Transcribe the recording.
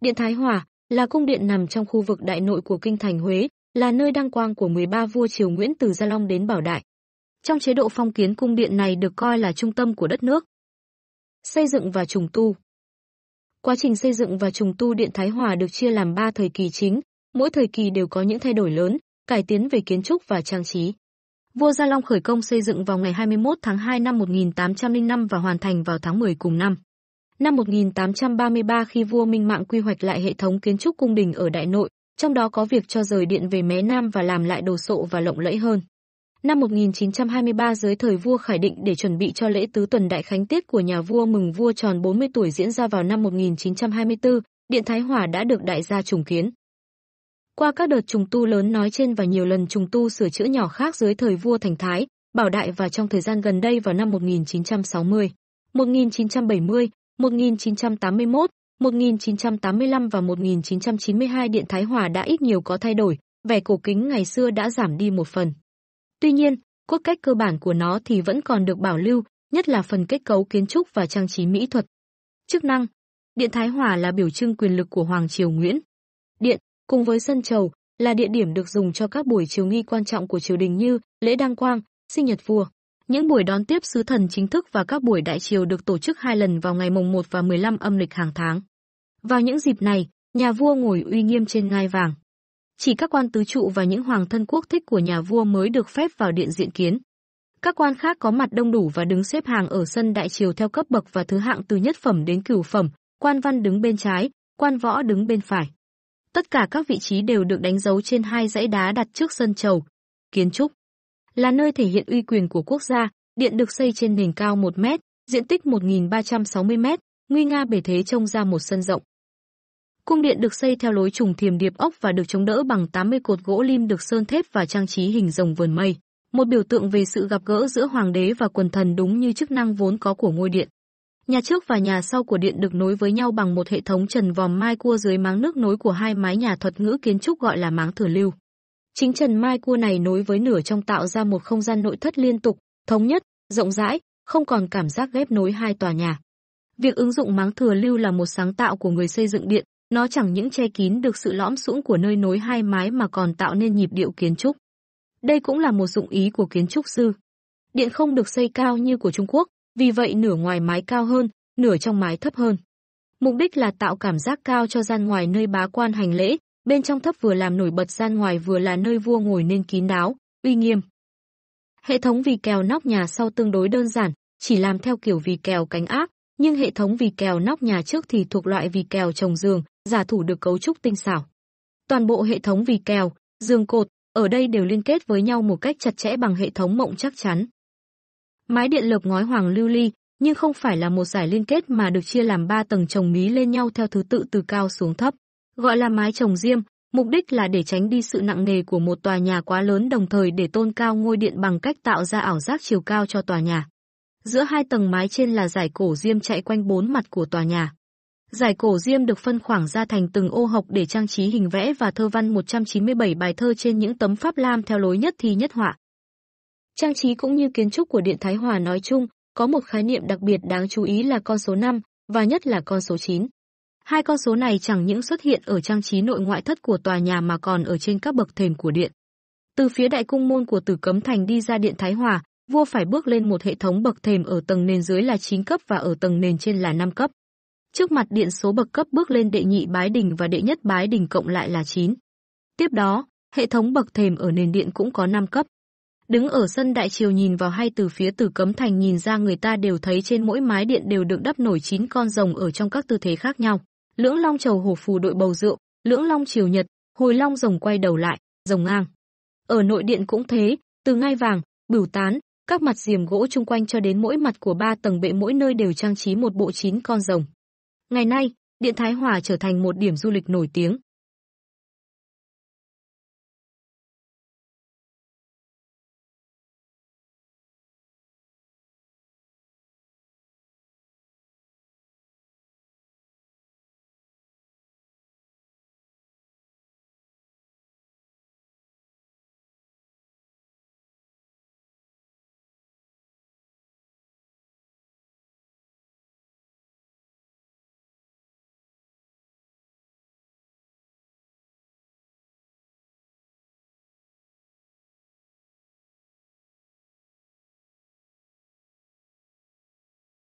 Điện Thái Hòa là cung điện nằm trong khu vực đại nội của kinh thành Huế, là nơi đăng quang của 13 vua triều Nguyễn từ Gia Long đến Bảo Đại. Trong chế độ phong kiến cung điện này được coi là trung tâm của đất nước. Xây dựng và trùng tu Quá trình xây dựng và trùng tu Điện Thái Hòa được chia làm 3 thời kỳ chính, mỗi thời kỳ đều có những thay đổi lớn, cải tiến về kiến trúc và trang trí. Vua Gia Long khởi công xây dựng vào ngày 21 tháng 2 năm 1805 và hoàn thành vào tháng 10 cùng năm. Năm 1833 khi vua Minh Mạng quy hoạch lại hệ thống kiến trúc cung đình ở Đại Nội, trong đó có việc cho rời điện về Mé Nam và làm lại đồ sộ và lộng lẫy hơn. Năm 1923 dưới thời vua Khải Định để chuẩn bị cho lễ tứ tuần đại khánh tiết của nhà vua mừng vua tròn 40 tuổi diễn ra vào năm 1924, điện Thái Hòa đã được đại gia trùng kiến. Qua các đợt trùng tu lớn nói trên và nhiều lần trùng tu sửa chữa nhỏ khác dưới thời vua Thành Thái, Bảo Đại và trong thời gian gần đây vào năm 1960, 1970, 1981, 1985 và 1992 Điện Thái Hòa đã ít nhiều có thay đổi, vẻ cổ kính ngày xưa đã giảm đi một phần. Tuy nhiên, cốt cách cơ bản của nó thì vẫn còn được bảo lưu, nhất là phần kết cấu kiến trúc và trang trí mỹ thuật. Chức năng Điện Thái Hòa là biểu trưng quyền lực của Hoàng Triều Nguyễn. Điện, cùng với sân trầu, là địa điểm được dùng cho các buổi triều nghi quan trọng của triều đình như lễ đăng quang, sinh nhật vua. Những buổi đón tiếp sứ thần chính thức và các buổi đại triều được tổ chức hai lần vào ngày mùng 1 và 15 âm lịch hàng tháng. Vào những dịp này, nhà vua ngồi uy nghiêm trên ngai vàng. Chỉ các quan tứ trụ và những hoàng thân quốc thích của nhà vua mới được phép vào điện diện kiến. Các quan khác có mặt đông đủ và đứng xếp hàng ở sân đại triều theo cấp bậc và thứ hạng từ nhất phẩm đến cửu phẩm, quan văn đứng bên trái, quan võ đứng bên phải. Tất cả các vị trí đều được đánh dấu trên hai dãy đá đặt trước sân chầu. Kiến trúc là nơi thể hiện uy quyền của quốc gia, điện được xây trên nền cao 1 mét, diện tích 1360 mét, nguy nga bể thế trông ra một sân rộng. Cung điện được xây theo lối trùng thiềm điệp ốc và được chống đỡ bằng 80 cột gỗ lim được sơn thép và trang trí hình rồng vườn mây, một biểu tượng về sự gặp gỡ giữa hoàng đế và quần thần đúng như chức năng vốn có của ngôi điện. Nhà trước và nhà sau của điện được nối với nhau bằng một hệ thống trần vòm mai cua dưới máng nước nối của hai mái nhà thuật ngữ kiến trúc gọi là máng thừa lưu. Chính trần mai cua này nối với nửa trong tạo ra một không gian nội thất liên tục, thống nhất, rộng rãi, không còn cảm giác ghép nối hai tòa nhà. Việc ứng dụng máng thừa lưu là một sáng tạo của người xây dựng điện, nó chẳng những che kín được sự lõm sũng của nơi nối hai mái mà còn tạo nên nhịp điệu kiến trúc. Đây cũng là một dụng ý của kiến trúc sư. Điện không được xây cao như của Trung Quốc, vì vậy nửa ngoài mái cao hơn, nửa trong mái thấp hơn. Mục đích là tạo cảm giác cao cho gian ngoài nơi bá quan hành lễ, bên trong thấp vừa làm nổi bật gian ngoài vừa là nơi vua ngồi nên kín đáo, uy nghiêm. Hệ thống vì kèo nóc nhà sau tương đối đơn giản, chỉ làm theo kiểu vì kèo cánh áp, nhưng hệ thống vì kèo nóc nhà trước thì thuộc loại vì kèo trồng giường, giả thủ được cấu trúc tinh xảo. Toàn bộ hệ thống vì kèo, giường cột, ở đây đều liên kết với nhau một cách chặt chẽ bằng hệ thống mộng chắc chắn. Mái điện lợp ngói hoàng lưu ly, nhưng không phải là một giải liên kết mà được chia làm 3 tầng trồng mí lên nhau theo thứ tự từ cao xuống thấp gọi là mái trồng diêm, mục đích là để tránh đi sự nặng nề của một tòa nhà quá lớn đồng thời để tôn cao ngôi điện bằng cách tạo ra ảo giác chiều cao cho tòa nhà. Giữa hai tầng mái trên là giải cổ diêm chạy quanh bốn mặt của tòa nhà. Giải cổ diêm được phân khoảng ra thành từng ô học để trang trí hình vẽ và thơ văn 197 bài thơ trên những tấm pháp lam theo lối nhất thi nhất họa. Trang trí cũng như kiến trúc của Điện Thái Hòa nói chung, có một khái niệm đặc biệt đáng chú ý là con số 5, và nhất là con số 9. Hai con số này chẳng những xuất hiện ở trang trí nội ngoại thất của tòa nhà mà còn ở trên các bậc thềm của điện. Từ phía đại cung môn của Tử Cấm Thành đi ra điện Thái Hòa, vua phải bước lên một hệ thống bậc thềm ở tầng nền dưới là 9 cấp và ở tầng nền trên là 5 cấp. Trước mặt điện số bậc cấp bước lên đệ nhị bái đỉnh và đệ nhất bái đỉnh cộng lại là 9. Tiếp đó, hệ thống bậc thềm ở nền điện cũng có 5 cấp. Đứng ở sân đại triều nhìn vào hay từ phía Tử Cấm Thành nhìn ra người ta đều thấy trên mỗi mái điện đều được đắp nổi 9 con rồng ở trong các tư thế khác nhau. Lưỡng Long Chầu Hổ Phù đội bầu rượu, Lưỡng Long Triều Nhật, Hồi Long Rồng quay đầu lại, Rồng ngang. Ở nội điện cũng thế, từ ngai vàng, bửu tán, các mặt diềm gỗ chung quanh cho đến mỗi mặt của ba tầng bệ mỗi nơi đều trang trí một bộ chín con rồng. Ngày nay, Điện Thái Hòa trở thành một điểm du lịch nổi tiếng.